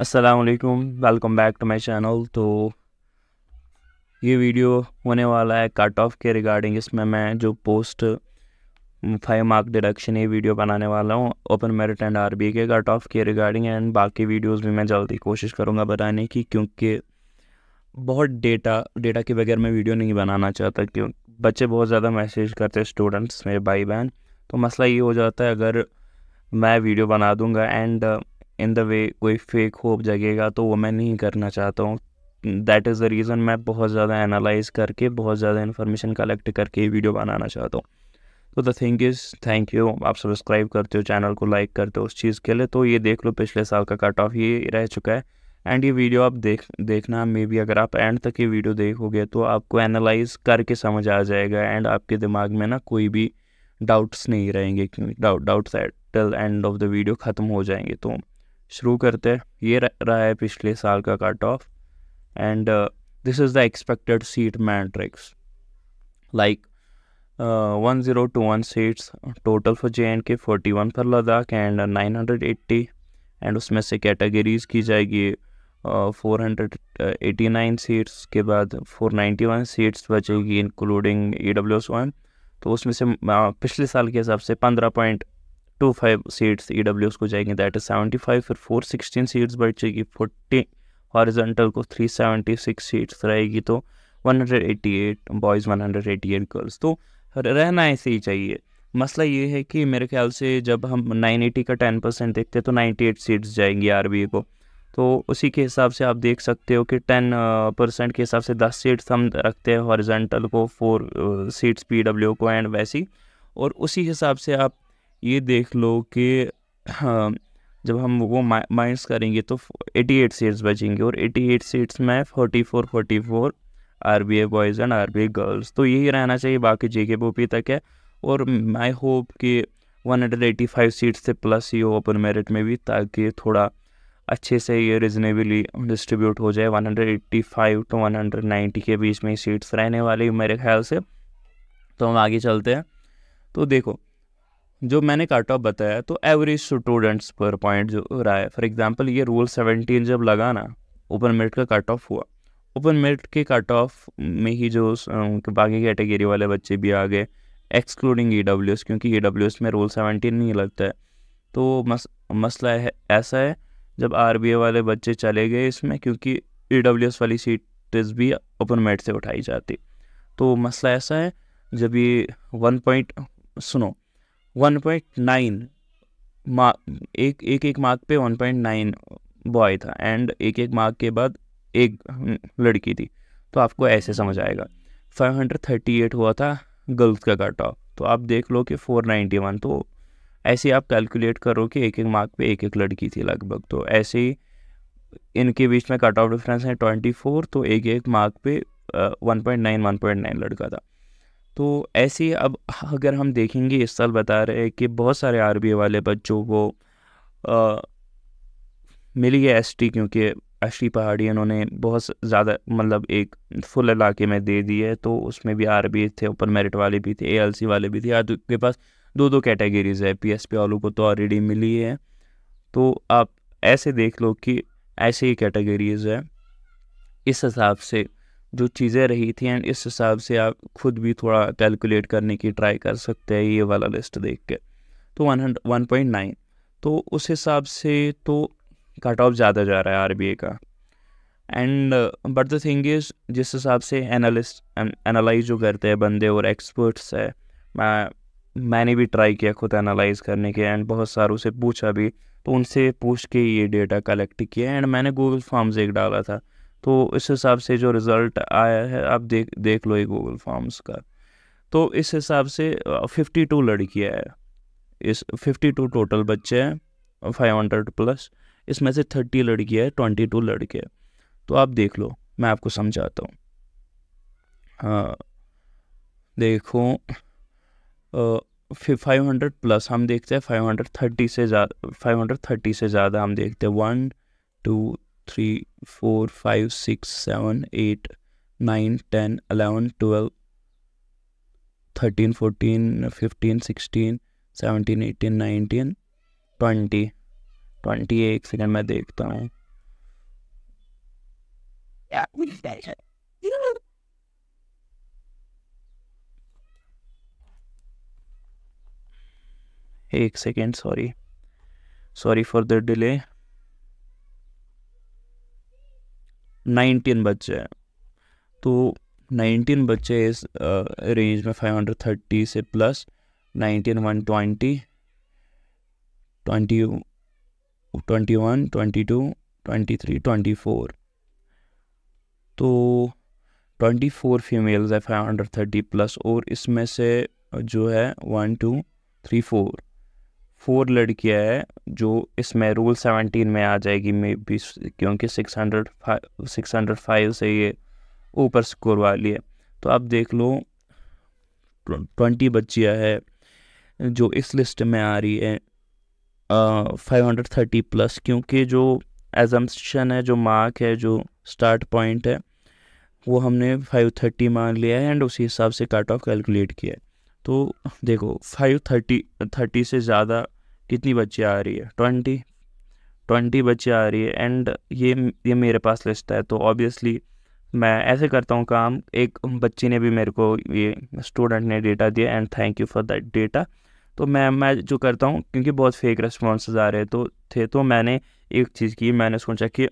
असलकुम welcome back to my channel तो ये वीडियो होने वाला है कट ऑफ के रिगार्डिंग इसमें मैं जो पोस्ट फाइव मार्क डिडक्शन ये वीडियो बनाने वाला हूँ open merit and R B के कट ऑफ के रिगार्डिंग एंड बाकी वीडियोस भी मैं जल्दी कोशिश करूँगा बनाने की क्योंकि बहुत डेटा डेटा के बगैर मैं वीडियो नहीं बनाना चाहता क्यों बच्चे बहुत ज़्यादा मैसेज करते हैं स्टूडेंट्स मेरे भाई बहन तो मसला ये हो जाता है अगर मैं वीडियो बना दूँगा एंड इन द वे कोई फेक होप जगेगा तो वो मैं नहीं करना चाहता हूँ दैट इज़ द रीज़न मैं बहुत ज़्यादा एनालाइज करके बहुत ज़्यादा इन्फॉर्मेशन कलेक्ट करके वीडियो बनाना चाहता हूँ तो the thing is thank you आप सब्सक्राइब करते हो चैनल को लाइक करते हो उस चीज़ के लिए तो ये देख लो पिछले साल का कट ऑफ ये रह चुका है एंड ये वीडियो आप देख देखना मे बी अगर आप एंड तक ये वीडियो देखोगे तो आपको एनालाइज करके समझ आ जाएगा एंड आपके दिमाग में ना कोई भी डाउट्स नहीं रहेंगे क्योंकि doubt doubts till end of the video ख़त्म हो जाएंगे तो शुरू करते हैं ये रहा है पिछले साल का cut off and this is the expected seat matrix like one zero two one seats total for J and K forty one for Ladakh and nine hundred eighty एंड उसमें से कैटेगरीज़ की जाएगी four hundred eighty nine seats के बाद four ninety one seats बचेगी including E W S one तो उसमें से uh, पिछले साल के हिसाब से पंद्रह point two five seats E e W S को जाएंगे दैट इज सेवेंटी फाइव फिर फोर सिक्सटीन सीट्स बढ़ जाएगी फोर्टी हॉरिजेंटल को थ्री सेवेंटी सिक्स सीट्स रहेगी तो one hundred eighty eight boys one hundred eighty eight girls तो रहना ऐसे ही चाहिए मसला ये है कि मेरे ख्याल से जब हम नाइन एटी का टेन परसेंट देखते हैं तो नाइन्टी एट सीट्स जाएंगी आर बी ए को तो उसी के हिसाब से आप देख सकते हो कि टेन परसेंट के हिसाब से दस सीट्स हम रखते हैं हॉरिजेंटल को फोर सीट्स पी डब्ल्यू को एंड वैसी और उसी हिसाब से आप ये देख लो कि हाँ, जब हम वो माइनस करेंगे तो 88 सीट्स बचेंगे और 88 सीट्स में 44 44 A boys and R B A girls तो यही रहना चाहिए बाकी जे के बोपी तक है और आई होप कि 185 सीट्स से प्लस ही हो ओपन मेरिट में भी ताकि थोड़ा अच्छे से ये रिजनेबली डिस्ट्रीब्यूट हो जाए 185 टू 190 के बीच में सीट्स रहने वाली मेरे ख्याल से तो हम आगे चलते हैं तो देखो जो मैंने काट ऑफ बताया तो एवरेज स्टूडेंट्स पर पॉइंट जो रहा है फॉर एग्जांपल ये रूल सेवनटीन जब लगा ना ओपन मेरिट का काट ऑफ हुआ ओपन मेरिट के काट ऑफ में ही जो बाकी कैटेगरी वाले बच्चे भी आ गए एक्सक्लूडिंग ई डब्ल्यू एस क्योंकि ई डब्ल्यू एस में रूल सेवनटीन नहीं लगता है तो मस मसला है ऐसा है जब आर बी ए वाले बच्चे चले गए इसमें क्योंकि ई डब्ल्यू एस वाली सीटें भी ओपन मेरिट से उठाई जाती तो मसला ऐसा है जब ये वन पॉइंट सुनो वन पॉइंट नाइन मार्क एक एक एक मार्क पे वन पॉइंट नाइन बॉय था एंड एक एक मार्क के बाद एक लड़की थी तो आपको ऐसे समझ आएगा 538 हुआ था गर्ल्स का कट ऑफ तो आप देख लो कि 491 तो ऐसे आप कैलकुलेट करो कि एक एक मार्क पे एक एक लड़की थी लगभग तो ऐसे ही इनके बीच में कट ऑफ डिफरेंस है 24 तो एक एक मार्क पे one point nine one point nine लड़का था तो ऐसे अब अगर हम देखेंगे इस साल बता रहे हैं कि बहुत सारे आर वाले बच्चों को आ, मिली है एस क्योंकि एस पहाड़ी इन्होंने बहुत ज़्यादा मतलब एक फुल इलाके में दे दी है तो उसमें भी आर थे ऊपर मेरिट वाले भी थे ए वाले भी थे आज के पास दो दो कैटेगरीज है पी वालों को तो ऑलरेडी मिली है तो आप ऐसे देख लो कि ऐसे ही कैटेगरीज है इस हिसाब से जो चीज़ें रही थी एंड इस हिसाब से आप खुद भी थोड़ा कैलकुलेट करने की ट्राई कर सकते हैं ये वाला लिस्ट देख के तो one hundred one point nine तो उस हिसाब से तो कट ऑफ ज़्यादा जा रहा है आर का and but the thing is जिस हिसाब से एनालिस्ट एनालाइज जो करते हैं बंदे और एक्सपर्ट्स है मैं मैंने भी ट्राई किया खुद एनालाइज करने के एंड बहुत सारों से पूछा भी तो उनसे पूछ के ये डेटा कलेक्ट किया एंड मैंने गूगल फॉर्म्स एक डाला था तो इस हिसाब से जो रिज़ल्ट आया है आप देख देख लो ये गूगल फॉर्म्स का तो इस हिसाब से 52 लड़कियाँ हैं इस 52 टोटल बच्चे हैं 500 प्लस इसमें से 30 है हैं 22 लड़के हैं तो आप देख लो मैं आपको समझाता हूँ हाँ देखो फाइव हंड्रेड प्लस हम देखते हैं फाइव हंड्रेड थर्टी से ज़्यादा फाइव हंड्रेड थर्टी से ज़्यादा हम देखते हैं one two three four five six seven eight nine ten eleven twelve thirteen fourteen fifteen sixteen seventeen eighteen nineteen twenty twenty एक सेकेंड मैं देखता हूँ एक second sorry sorry for the delay nineteen बच्चे हैं तो नाइनटीन बच्चे इस रेंज में फाइव हंड्रेड थर्टी से plus nineteen one twenty twenty twenty one twenty two twenty three twenty four तो ट्वेंटी फोर फीमेल्स है फाइव हंड्रेड थर्टी प्लस और इसमें से जो है one two three four four लड़कियां हैं जो इसमें रूल सेवनटीन में आ जाएगी मे बी क्योंकि six hundred five six hundred five से ये ऊपर स्कोर वाली है तो आप देख लो ट्वेंटी बच्चियां है जो इस लिस्ट में आ रही है फाइव हंड्रेड थर्टी प्लस क्योंकि जो एजम्पन है जो मार्क है जो स्टार्ट पॉइंट है वो हमने फाइव थर्टी मान लिया है एंड उसी हिसाब से कट ऑफ कैलकुलेट किया है तो देखो फाइव थर्टी थर्टी से ज़्यादा कितनी बच्चे आ रही है ट्वेंटी ट्वेंटी बच्चे आ रही है एंड ये ये मेरे पास लिस्ट है तो ऑब्वियसली मैं ऐसे करता हूँ काम एक बच्ची ने भी मेरे को ये स्टूडेंट ने डेटा दिया and thank you for that data तो मैं मैं जो करता हूँ क्योंकि बहुत फेक रिस्पॉन्स आ रहे तो थे तो मैंने एक चीज़ की मैंने सोचा कि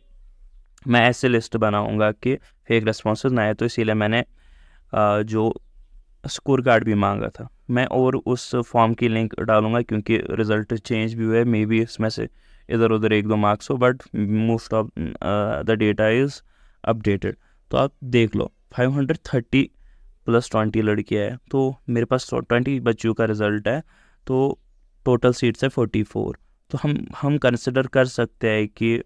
मैं ऐसे लिस्ट बनाऊँगा कि फेक रिस्पॉन्स ना आए तो इसीलिए मैंने जो स्कोर कार्ड भी मांगा था मैं और उस फॉर्म की लिंक डालूंगा क्योंकि रिज़ल्ट चेंज भी हुआ है मे बी इसमें से इधर उधर एक दो मार्क्स हो but most of the data is updated तो आप देख लो 530 प्लस ट्वेंटी लड़कियाँ हैं तो मेरे पास ट्वेंटी तो बच्चियों का रिज़ल्ट है तो टोटल सीट्स है 44 फोर तो हम हम कंसिडर कर सकते हैं कि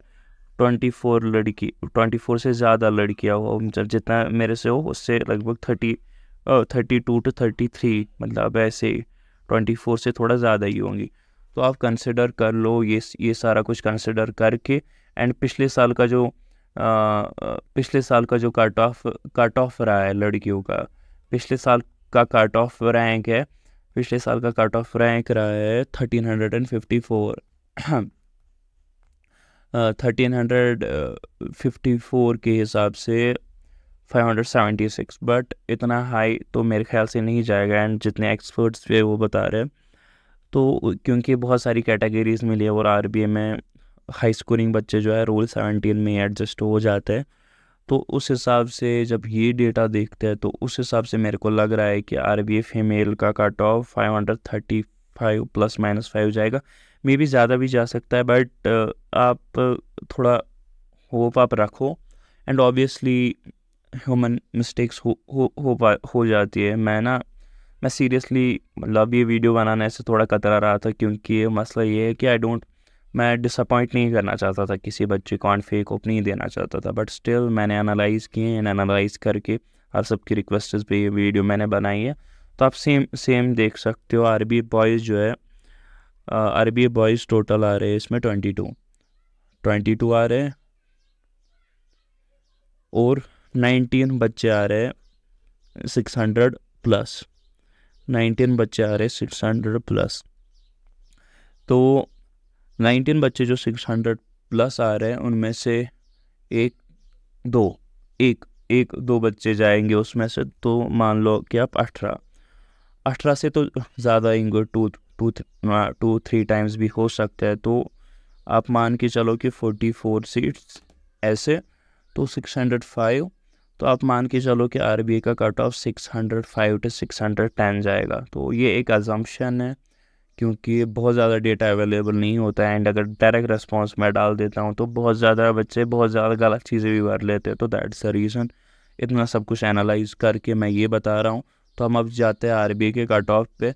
ट्वेंटी फोर लड़की ट्वेंटी फोर से ज़्यादा लड़कियाँ हो मतलब जितना मेरे से हो उससे लगभग thirty thirty two two thirty three मतलब ऐसे ट्वेंटी फोर से थोड़ा ज़्यादा ही होंगी तो आप कंसिडर कर लो ये ये सारा कुछ कंसिडर करके एंड पिछले साल का जो आ, पिछले साल का जो कट ऑफ कट ऑफ रहा है लड़कियों का पिछले साल का कट ऑफ रैंक है पिछले साल का कट ऑफ रैंक रहा है thirteen hundred and fifty four thirteen hundred fifty four के हिसाब से 576 बट इतना हाई तो मेरे ख्याल से नहीं जाएगा एंड जितने एक्सपर्ट्स भी वो बता रहे हैं तो क्योंकि बहुत सारी कैटेगरीज मिली है और आर में हाई स्कोरिंग बच्चे जो है रोल सेवनटीन में एडजस्ट हो जाते हैं तो उस हिसाब से जब ये डेटा देखते हैं तो उस हिसाब से मेरे को लग रहा है कि आर फीमेल का cut off five hundred thirty five plus minus five जाएगा मे भी ज़्यादा भी जा सकता है बट आप थोड़ा होप आप रखो एंड ऑब्वियसली ह्यूमन मिस्टेक्स हो हो हो हो जाती है मैं ना मैं सीरियसली मतलब ये वीडियो बनाने से थोड़ा कतरा रहा था क्योंकि ये मसला ये है कि आई डोंट मैं डिसअपॉइंट नहीं करना चाहता था किसी बच्चे को ऑन फेक ओप नहीं देना चाहता था बट स्टिल मैंने एनालाइज़ किए एंड एनालाइज़ करके और सबकी रिक्वेस्ट पे ये वीडियो मैंने बनाई है तो आप सेम सेम देख सकते हो अरबी बॉयज़ जो है अरबी बॉयज़ टोटल आ रहे हैं इसमें ट्वेंटी टू ट्वेंटी टू आ रहे हैं और नाइनटीन बच्चे आ रहे सिक्स हंड्रेड प्लस नाइनटीन बच्चे आ रहे हैं सिक्स हंड्रेड प्लस तो नाइनटीन बच्चे जो सिक्स हंड्रेड प्लस आ रहे हैं उनमें से एक दो एक एक दो बच्चे जाएंगे उसमें से तो मान लो कि आप अठारह अठारह से तो ज़्यादा आएंगे two two two three times भी हो सकता है तो आप मान के चलो कि फोर्टी फोर सीट्स ऐसे तो सिक्स हंड्रेड फाइव तो आप मान के चलो कि आर का cut off six two six जाएगा तो ये एक अजम्पन है क्योंकि बहुत ज़्यादा डेटा अवेलेबल नहीं होता है एंड अगर डायरेक्ट रिस्पॉन्स मैं डाल देता हूँ तो बहुत ज़्यादा बच्चे बहुत ज़्यादा गलत चीज़ें भी कर लेते हैं तो दैट्स अ रीज़न इतना सब कुछ एनालाइज करके मैं ये बता रहा हूँ तो हम अब जाते हैं आर के कट ऑफ पे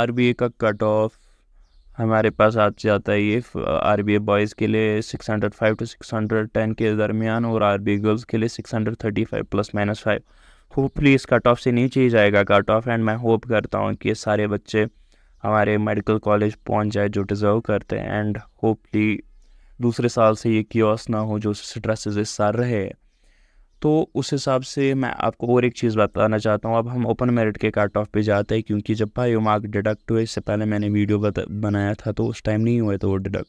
आर का कट ऑफ हमारे पास आ जाता है ये आर बी बॉयज़ के लिए six hundred five to six hundred ten के दरमियान और आर बी गर्ल्स के लिए six hundred thirty five plus minus five hopefully इस कट ऑफ से नीचे ही जाएगा कट ऑफ एंड मैं होप करता हूँ कि सारे बच्चे हमारे मेडिकल कॉलेज पहुँच जाए जो डिज़र्व करते हैं एंड होपली दूसरे साल से ये क्योस ना हो जो स्ट्रेसेस इस साल रहे तो उस हिसाब से मैं आपको और एक चीज़ बताना चाहता हूँ अब हम ओपन मेरिट के कट ऑफ पे जाते हैं क्योंकि जब भाई मार्क डिडक्ट हुए इससे पहले मैंने वीडियो बनाया था तो उस टाइम नहीं हुए थे तो वो डिडक्ट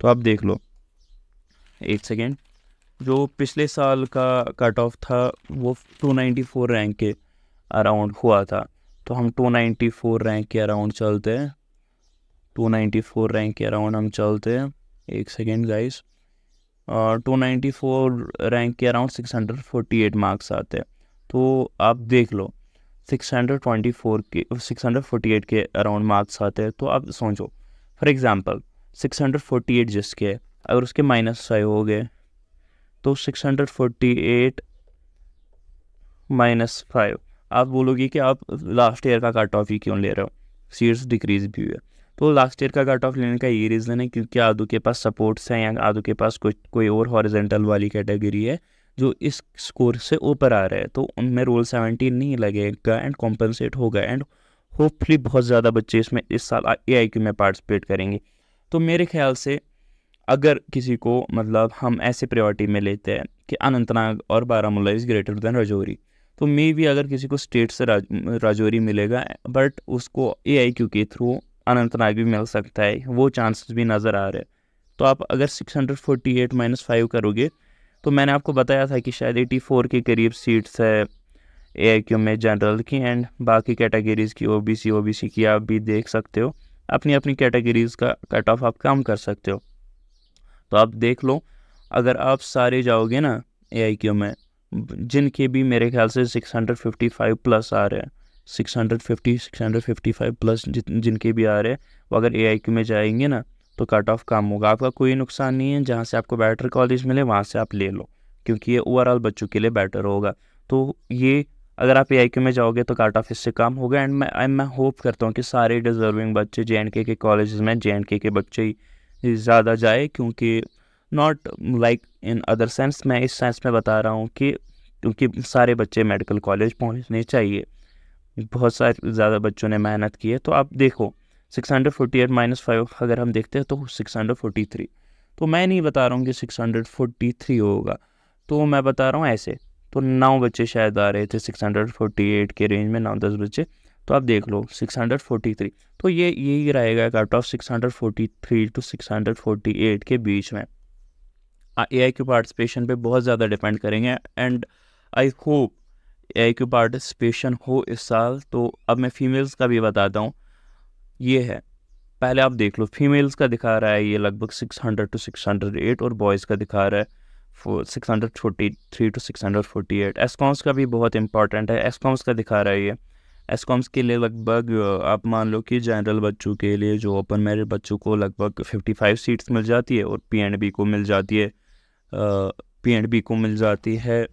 तो आप देख लो एक सेकेंड जो पिछले साल का कट ऑफ था वो 294 रैंक के अराउंड हुआ था तो हम 294 रैंक के अराउंड चलते हैं 294 रैंक के अराउंड हम चलते हैं एक second guys two ninety four rank के around six hundred forty eight marks आते हैं तो आप देख लो सिक्स हंड्रेड ट्वेंटी फोर के सिक्स हंड्रेड फोर्टी एट के अराउंड मार्क्स आते हैं तो आप सोचो for example six hundred forty eight जिसके है अगर उसके माइनस फाइव हो गए तो six hundred forty eight minus five आप बोलोगे कि आप लास्ट ईयर का कट ऑफ ही क्यों ले रहे हो सीट्स डिक्रीज भी हुए तो लास्ट ईयर का कट ऑफ लेने का ये रीज़न है क्योंकि आदू के पास सपोर्ट्स हैं या आदू के पास कुछ कोई और हॉरिजेंटल वाली कैटेगरी है जो इस स्कोर से ऊपर आ रहा है तो उनमें रोल सेवेंटीन नहीं लगेगा एंड कॉम्पनसेट होगा एंड होपफुली बहुत ज़्यादा बच्चे इसमें इस साल ए में पार्टिसिपेट करेंगे तो मेरे ख्याल से अगर किसी को मतलब हम ऐसे प्रायोरिटी में लेते हैं कि अनंतनाग और Baramulla is greater than Rajouri तो मे भी अगर किसी को स्टेट से राज, राजौरी मिलेगा बट उसको ए आई क्यू के थ्रू अनंतनाग भी मिल सकता है वो चांसेस भी नज़र आ रहे हैं तो आप अगर 648 माइनस फाइव करोगे तो मैंने आपको बताया था कि शायद 84 के करीब सीट्स है ए क्यू में जनरल की एंड बाकी कैटेगरीज़ की ओबीसी ओबीसी की आप भी देख सकते हो अपनी अपनी कैटेगरीज़ का कट ऑफ आप कम कर सकते हो तो आप देख लो अगर आप सारे जाओगे ना ए में जिनके भी मेरे ख्याल से 655 प्लस आ रहे हैं six hundred fifty six hundred fifty five plus जिनके भी आ रहे हैं वो अगर ए आई क्यू में जाएंगे ना तो कट ऑफ कम होगा आपका कोई नुकसान नहीं है जहाँ से आपको बेटर कॉलेज मिले वहाँ से आप ले लो क्योंकि ये ओवरऑल बच्चों के लिए बेटर होगा तो ये अगर आप ए में जाओगे तो कट ऑफ इससे कम होगा एंड मैं मैं होप करता हूँ कि सारे डिजर्विंग बच्चे जे के कॉलेज में जे के बच्चे ही ज़्यादा जाए क्योंकि not like in other sense मैं इस सेंस में बता रहा हूँ कि क्योंकि सारे बच्चे मेडिकल कॉलेज पहुँचने चाहिए बहुत सारे ज़्यादा बच्चों ने मेहनत की है तो आप देखो six hundred forty eight minus five अगर हम देखते हैं तो सिक्स हंड्रेड फोर्टी थ्री तो मैं नहीं बता रहा हूँ कि सिक्स हंड्रेड फोर्टी थ्री होगा तो मैं बता रहा हूँ ऐसे तो नौ बच्चे शायद आ रहे थे सिक्स हंड्रेड फोर्टी एट के रेंज में नौ दस बच्चे तो आप देख लो सिक्स हंड्रेड फोर्टी थ्री तो ये यही रहेगा cut off six hundred forty three to six hundred forty eight के बीच में ए आई के पार्टिसिपेशन पे बहुत ज़्यादा डिपेंड करेंगे एंड आई होप एक पार्टिसिपेशन हो इस साल तो अब मैं फ़ीमेल्स का भी बताता हूँ ये है पहले आप देख लो फीमेल्स का दिखा रहा है ये लगभग 600 टू 608 और बॉयज़ का दिखा रहा है six hundred forty three to six hundred forty eight एसकॉम्स का भी बहुत इंपॉर्टेंट है एसकॉम्स का दिखा रहा है ये एसकॉम्स के लिए लगभग आप मान लो कि जनरल बच्चों के लिए जो ओपन मैरिड बच्चों को लगभग फिफ्टी फाइव सीट्स मिल जाती है और पी एंड बी को मिल जाती है पी एंड बी को मिल जाती है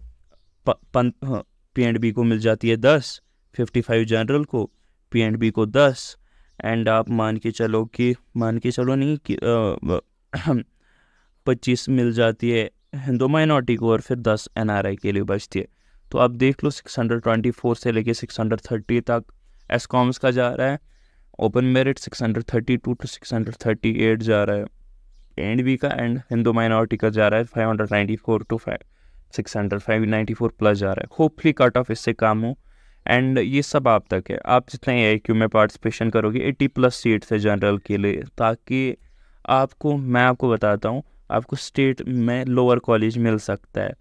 प, पन, हाँ, पी एंड बी को मिल जाती है दस फिफ्टी फाइव जनरल को पी एंड बी को दस एंड आप मान के चलो कि मान के चलो नहीं कि पच्चीस मिल जाती है हिंदू माइनॉरिटी को और फिर दस एन आर आई के लिए बचती है तो आप देख लो सिक्स हंड्रेड ट्वेंटी फोर से लेके सिक्स हंड्रेड थर्टी तक एस कॉम्स का जा रहा है open merit six hundred thirty two to six hundred thirty eight जा रहा है एंड बी का एंड हिंदू माइनॉरिटी का जा रहा है five hundred ninety four to five six hundred five ninety four plus जा रहा है होपफुली कट ऑफ इससे काम हो एंड ये सब आप तक है आप जितना ए आई क्यू में पार्टिसिपेशन करोगे एट्टी प्लस सीट्स है जनरल के लिए ताकि आपको मैं आपको बताता हूँ आपको स्टेट में लोअर कॉलेज मिल सकता है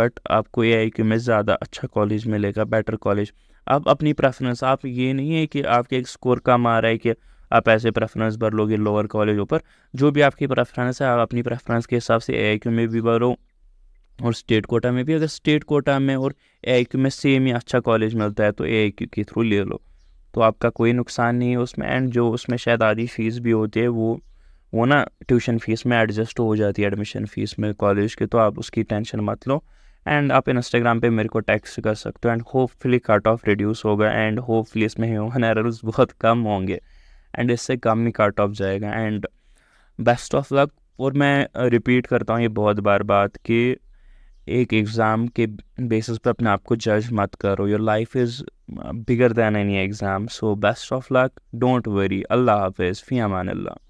बट आपको ए आई क्यू में ज़्यादा अच्छा कॉलेज मिलेगा बेटर कॉलेज आप अपनी प्रेफरेंस आप ये नहीं है कि आपके एक स्कोर कम आ रहा है कि आप ऐसे प्रेफरेंस भर लोगे लोअर कॉलेजों पर जो भी आपकी प्रेफरेंस है आप अपनी प्रेफरेंस के हिसाब से ए आई क्यू में भी भरो और स्टेट कोटा में भी अगर स्टेट कोटा में और ए में सेम ही अच्छा कॉलेज मिलता है तो ए के थ्रू ले लो तो आपका कोई नुकसान नहीं है उसमें एंड जो उसमें शायद आधी फ़ीस भी होती है वो वो ना ट्यूशन फ़ीस में एडजस्ट हो जाती है एडमिशन फ़ीस में कॉलेज के तो आप उसकी टेंशन मत लो एंड आप इंस्टाग्राम पे मेरे को टेक्स्ट कर सकते हो and hopefully cut off reduce होगा एंड होपफुली इसमें ह्यूमन एरर्स बहुत कम होंगे एंड इससे कम ही कट ऑफ जाएगा एंड बेस्ट ऑफ लक और मैं रिपीट करता हूँ ये बहुत बार बात कि एक एग्ज़ाम के बेसिस पर अपने आप को जज मत करो your life is bigger than any exam so best of luck don't worry अल्लाह हाफिज़ फ़ी अमान अल्लाह